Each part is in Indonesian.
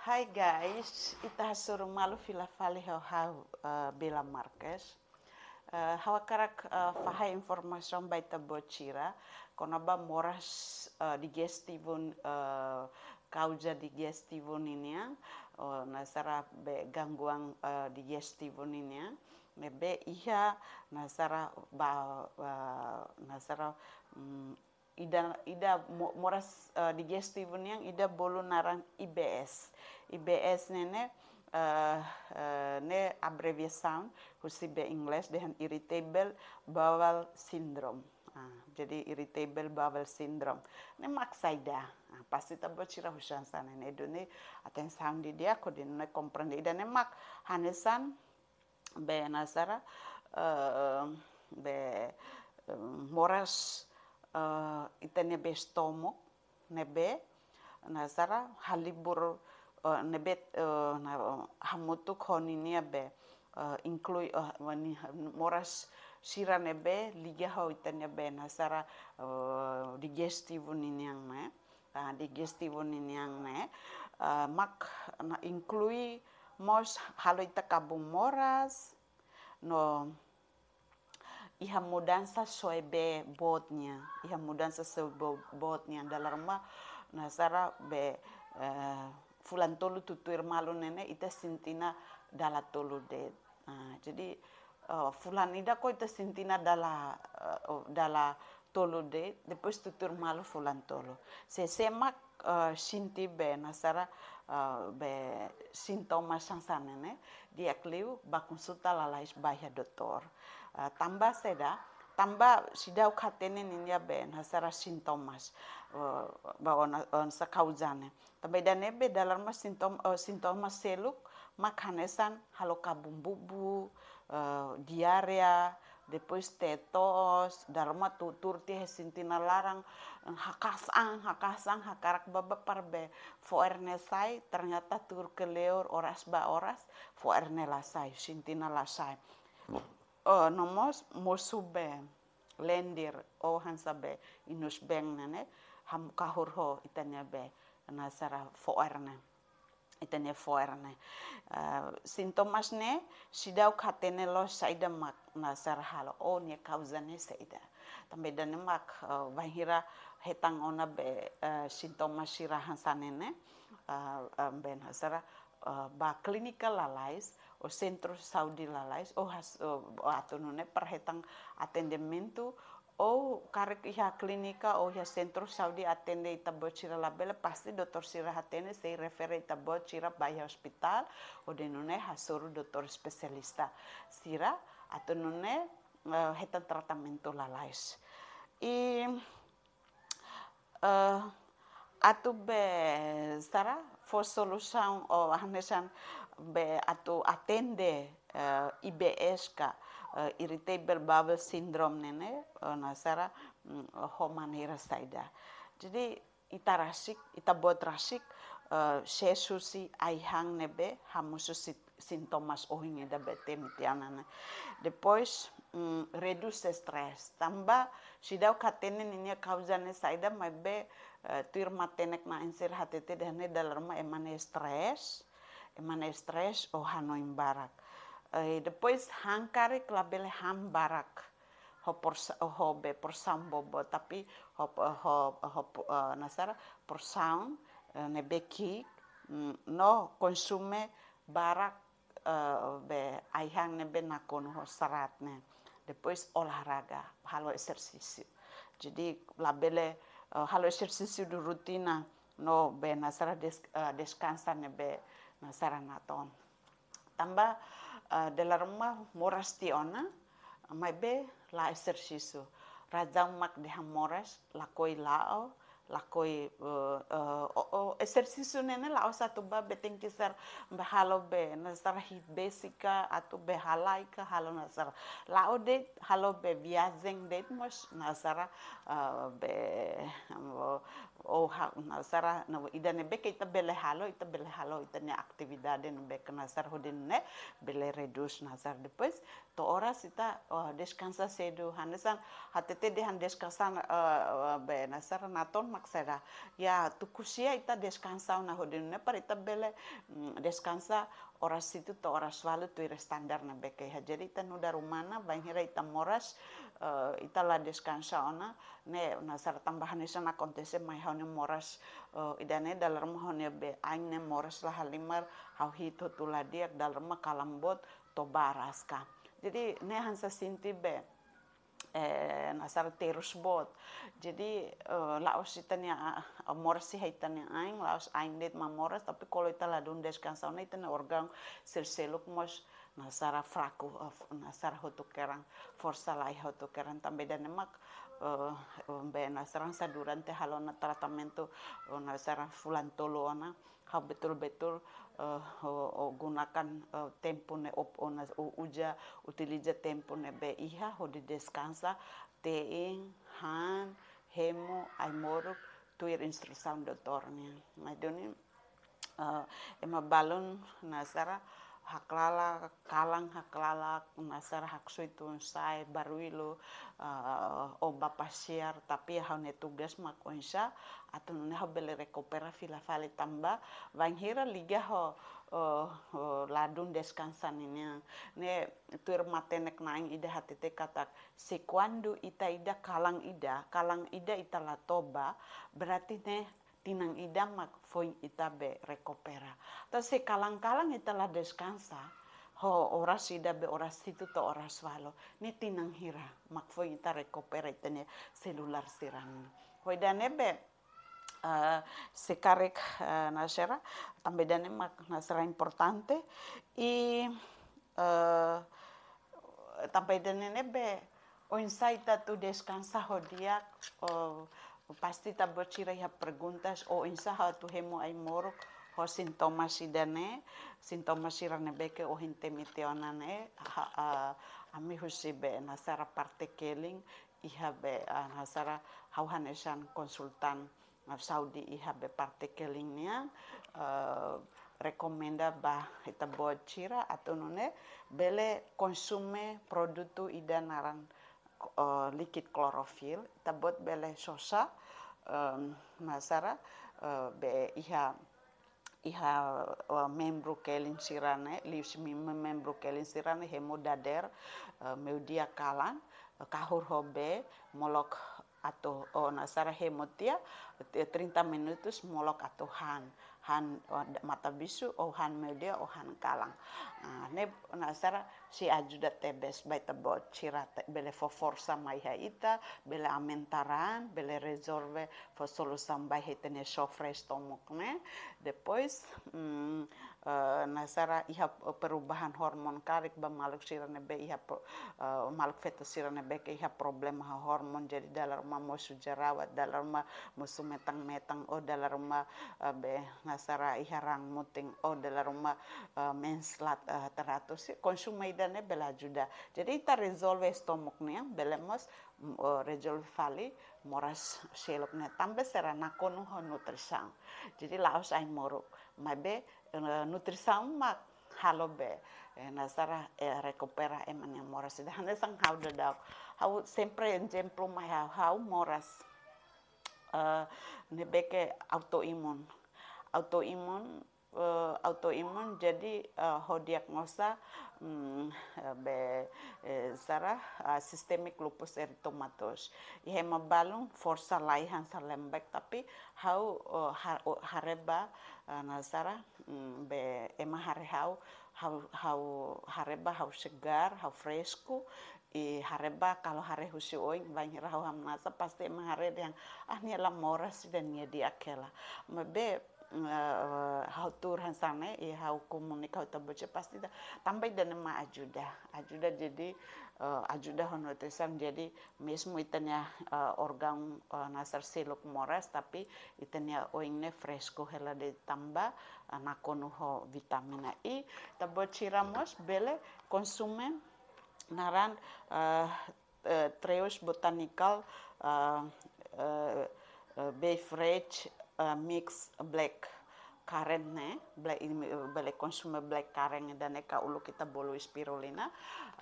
Hi guys, itahasuru malu fila fale hau hau eh, Bela markes. Eh, hawa karak uh, eh, fahai informasion baita bocira, konaba moras digesti digestivun kauja digesti digestivun ini ya. oh, nasara be gangguan digestivun ini yang, be iha nasara ba nasara mm, Ida Ida moras uh, eh, digestivun yang Ida bolu narang IBS. IBS nene uh, uh, eh, ne abbreviação kursi be English dengan irritable bowel syndrome. Uh, jadi irritable bowel syndrome. Ne maksaida. Uh, ah, pasti tabo cira husan sana ne do ne atensang di dia ko di ne komprende ida ne mak hanesan be nasara uh, eh, be um, moras uh, ita nebe stomo nebe nasara halibur nebe uh, na, hamutu koni nebe uh, inclui uh, wani moras sira nebe liga hau ita nebe nasara uh, digestivo niniang ne uh, digestivo niniang ne mak na inclui mos halo ita kabu moras no ia mudança só é bem mudansa ia mudança só é Bótnia, da larma, na sara be eh, fulan tolu tutuir malu nenek, ita sintina dalat tolu de. Nah, jadi Oh, fulanida koita sintina dala uh, eh, oh, dala tolo de depois tutur malo fulan tolo se sema eh, sinti eh, be nasara be sintoma sansane ne dia kliu ba konsulta la lais doktor tamba seda tamba sidau katene nindia be nasara sintomas Eh, ba on, on sakauzane be dalam sintom uh, sintoma seluk makanesan halo bubu uh, eh, diarea depois tetos darma tutur ti sintina larang hakasang hakasang hakarak baba parbe foerne sai ternyata tur ke leor oras ba oras foerne lasai sintina lasai uh, nomos mosube lendir o hansa be inus beng nane ham kahur ho itanya be na sara nane itanya foer nane ah, sintomas ne sidau katene lo saida mak na sara halo o ne causa ne saida tambe dane mak ah, vahira hetang ona be ah, sintomas sira hansa nene be ben hasara ba clinical o centro lá lá o, has, o, o para perhetang atendimento ou que já klinika ou já centro saudi atende ita bocira bela pasti doutor sira atende se refere ita bocira ao hospital o denune hasuru dokter spesialista sira atunune uh, hetan tratamento lalais e atu be sara for solution o anesan be atu atende uh, eh, IBS ka uh, eh, irritable bowel syndrome nene ona sara um, mm, homan saida. jadi ita rasik ita bot rasik uh, eh, sesusi aihang nebe hamusu sintomas ohinge da bete mitianane. depois um, reduce stress. tamba sidau katene ninya kauzane ya, saida mabe uh, eh, tuir matenek na insir hatete dehne dalarma emane stres emane stres o oh, hanoim barak uh, eh, depois hankare klabele ham barak ho por ho be por sambobo tapi ho ho ho eh, nasara por sound ne nebeki mm, no konsume barak uh, be ne be nakon ho sarat ne Depois olahraga, halo exercício. Jadi labele eh, halo exercício de rutina no be nasara des, eh, descansa ne ya, be nasara naton. Tamba eh, de rumah moras ti ona mai be la exercício. Rajang mak de moras la koi lao lakoi uh, uh, eh, exercício eh, nene la osa ba beteng kisar behalo be nasar hit besika atu behalaika halo nasar la ode halo be via zeng det mos nasara uh, eh, be o oh, ha nasara na idane be kita bele halo ita bele halo ita ne aktividade ne be nasar hodin ne bele redus nasar depois to ora sita oh deskansa sedu hanesan hatete de han descansa uh, be nasara naton maksera Ya, tu kusia ita deskansa una hodinu, né? par ita bele deskansa ora situ to ora svalu tu ira standar na beke ha. Jadi ita nuda rumana, vain hira ita moras, uh, ita la descansa ona, ne na sar tambahan isa na kontese mai haune moras uh, idane dalam haune be ne moras la halimar hau hito dalar dalam kalambot to baraska. Jadi ne hansa sinti be. Eh, nasar terus bot jadi eh, laos itu nya eh, moras si haitan yang aing laos aing det ma tapi kalau itu ladun des kan sauna itu organ seluk mos nasara fraku nasara hotu kerang forsalai hotu kerang tambe dan emak Eh, eh, be na sa durante halona tratamento na serang fulantoloona how betul-betul uh, eh, gunakan tempo ne op ona uja utiliza tempo ne be iha ho di descansa teing han hemo ai moro tuir instrução do torne na doni ema balon na lalak, kalang lalak, nasar haksui tunsai baruilo uh, eh, oba pasiar tapi e hau ne tugas konsa atau nune hau bele rekopera fila fale tamba hira liga ho uh, uh, ladun descansan ini ne tuir matenek naing ida hatite katak si kwandu ita ida kalang ida kalang ida ita latoba berarti ne tinang mak foi itabe recupera. Entonces, kalang-kalang itala descansa, ho oras idabe oras situ to oras walo, ni tinang hira, mak foi ita recupera itene celular sirang. Hoi danebe, Uh, eh, sekarek uh, eh, nasera dan mak nasera importante i uh, também nebe o Oinsaita tu descansa hodiak oh, Pasti cira ya preguntas o oh, insaha tu hemo ai moro ho sintomas sintoma si rane beke o oh, hinte miteonane ha ami husibe na sara parte keling iha be na sara hauhanesan konsultan Saudi iha be parte keling rekomenda ba ita bocira atau nune bele konsume tu ida naran uh, likid klorofil tabot bele sosa masara eh, be iha iha uh, membro kelin sirane lius membro kelin sirane hemodader eh, meudia kalan kahur hobe molok atau ona sarahe motia 30 minutus molok atau han han oh, mata bisu oh han media oh han kalang uh, ne ona si ajuda tebes bai tebo cira te, bele fo forsa mai haita bele amentaran bele resolve fo solução bai haitene sofre estomok ne depois mm, na eh, nasara iha perubahan hormon karik ba malik sirane be iha maluk eh, malik feto sirane be ke iha problem ha hormon jadi dalar ma mosu jerawat dalar ma musu metang metang o dalar ma eh, be na nasara iha rang muting o dalar ma menslat teratur si konsumai dane bela juda jadi ita resolve stomach nih mos Eh, resolvali moras selopne tambe sera nakonu ho nutrisan jadi laos moruk, moruk, mabe eh, nutrisan mak halobe eh, nasara recupera emanya moras ida hande sang hau dau. hau sempre ejemplo ma hau hau moras ne beke autoimun autoimun uh, autoimun jadi uh, eh, ho diagnosa um, mm, be eh, sara uh, eh, systemic lupus erythematosus balung forsa laihan lembek tapi hau uh, har, uh, hareba uh, nasara um, mm, be hare hau hau hau hareba hau segar hau fresku. i hareba kalau hare husi oing banyak ham hamnasa pasti emang hare yang ah ni moras dan dia akela Mabe haltur hansane i hau komunik hau taboche pasti da tambah da ma ajuda ajuda jadi eh, ajuda tesang jadi mesmo itanya eh, organ eh, nasar siluk moras tapi itanya oingne fresco hela de tamba nakonuho vitamina i ramos bele konsumen naran treus botanical beverage Eh, mix black current ne black in consume eh, black dan dane ka ulu kita bolu spirulina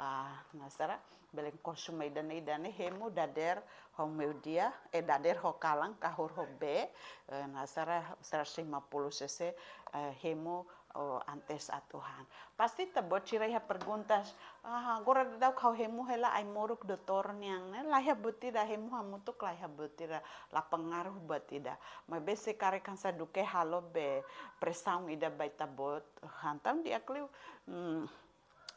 uh, ah, nasara dan consume dan dane hemu dader homeodia e dader hokalang kahur hobe uh, nasara 150 cc uh, hemu o oh, antes a Tuhan. Pastita bochiraya perguntas, ah, gora dau kau hemu hela ai moruk ne niang, né? Nah, buti da hemu hamutuk buti dah la pengaruh da Ma besi kare kan sa duke halo be presaung ida baita bot, hantam dia kliu, hmm,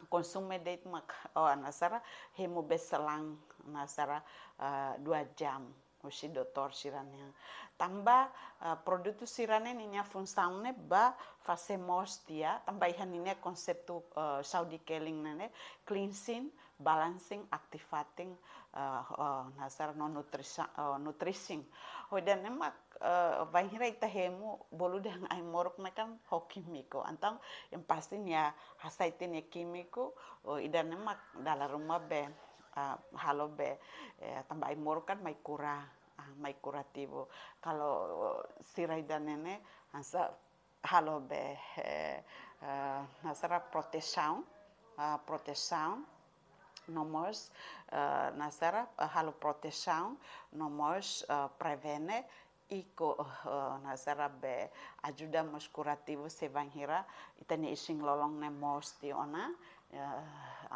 konsume date mak, oh, nasara hemu beselang nasara uh, ah, dua jam usi dottor sirannya, Tamba uh, eh, produtu sirane ninya ne ba fase mos dia tamba ihan nya konsep tu uh, saudi keling nane cleansing, balancing, activating uh, uh, nazar non nutrisi oh, uh, hoi dan emak uh, vahira ita hemu bolu dang ai moruk na kan hokimiko, antang yang pasti nia hasaitin ya kimiko uh, idan emak dalam rumah be Ah, halo be eh, tambah imur kan mai kura ah, mai kurativo kalau eh, sirai dan nenek hansa halobe be nasara eh, proteção uh, ah, proteção nomos nasara halo proteção nomos prevene iko nasara be ajuda mos kurativo se vanhira itani ising lolong ne mos ona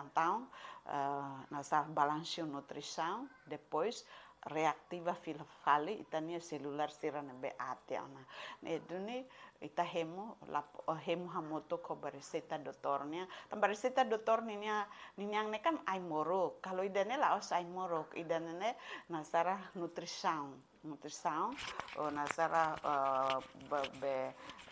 Então, eh, eh, nós balançamos nutrição, depois reactiva filofale itania celular sirana be ateana eduni ita hemu la hemu hamoto ko bariseta dotornya tam bariseta dotor ninya yang ne kan ai moro kalau idane os ai moro idane ne nasara nutrisaun nutrisaun o nasara uh, eh, be, be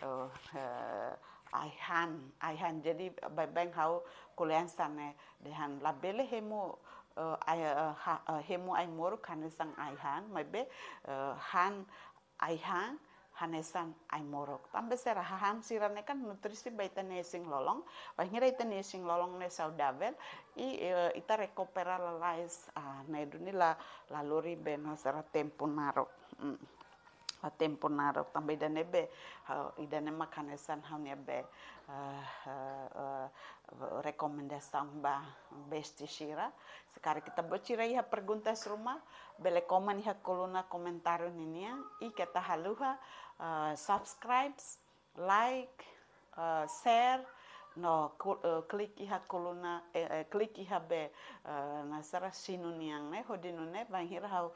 uh, uh, Aihan, aihan jadi uh, bebeng hau kulian sana eh, dehan labele hemu uh, uh, hemu ai moru kane sang ai han mabe han aihan hanesan ai morok tambe sera hahan sirane kan nutrisi baita nesing lolong wahingira itane nesing lolong ne saudavel i ita recupera lalais ah, lais ne dunila laluri beno sera tempo narok mm a tempo naro tambe idane be idane makane san hamne be recomendação ba besti shira sekare kita bocira iha perguntas rumah bele komen iha koluna komentaru ninia i kata haluha subscribes like share no eh, kliki ha kolona eh, eh, kliki be nasara sinun yang ne hodinu ne van hira hau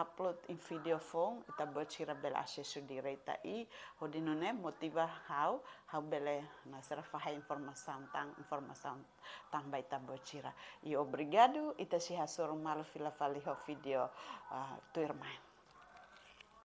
upload in video form ita bocira bela su direita i hodinu ne motiva hau hau bele nasara faha informação tang informação tang ba ita bocira i obrigado ita si hasoro malo fila ho video tuir mai